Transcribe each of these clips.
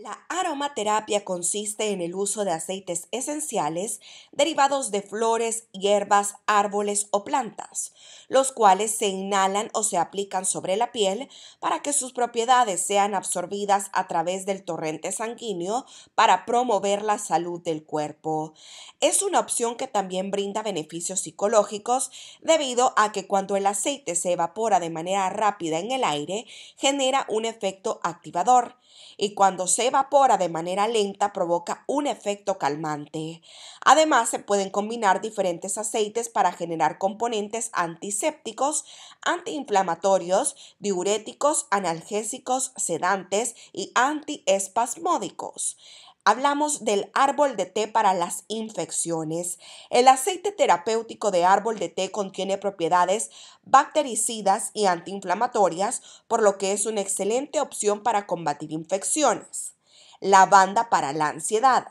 La aromaterapia consiste en el uso de aceites esenciales derivados de flores, hierbas, árboles o plantas, los cuales se inhalan o se aplican sobre la piel para que sus propiedades sean absorbidas a través del torrente sanguíneo para promover la salud del cuerpo. Es una opción que también brinda beneficios psicológicos debido a que cuando el aceite se evapora de manera rápida en el aire genera un efecto activador y cuando se evapora de manera lenta provoca un efecto calmante. Además, se pueden combinar diferentes aceites para generar componentes antisépticos, antiinflamatorios, diuréticos, analgésicos, sedantes y antiespasmódicos. Hablamos del árbol de té para las infecciones. El aceite terapéutico de árbol de té contiene propiedades bactericidas y antiinflamatorias, por lo que es una excelente opción para combatir infecciones lavanda para la ansiedad.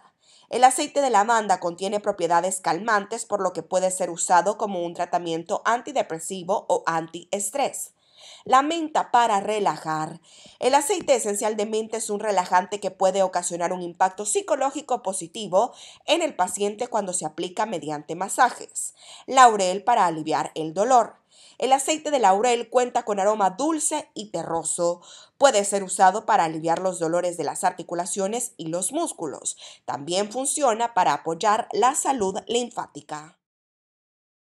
El aceite de lavanda contiene propiedades calmantes por lo que puede ser usado como un tratamiento antidepresivo o antiestrés. La menta para relajar. El aceite esencial de menta es un relajante que puede ocasionar un impacto psicológico positivo en el paciente cuando se aplica mediante masajes. Laurel para aliviar el dolor. El aceite de laurel cuenta con aroma dulce y terroso. Puede ser usado para aliviar los dolores de las articulaciones y los músculos. También funciona para apoyar la salud linfática.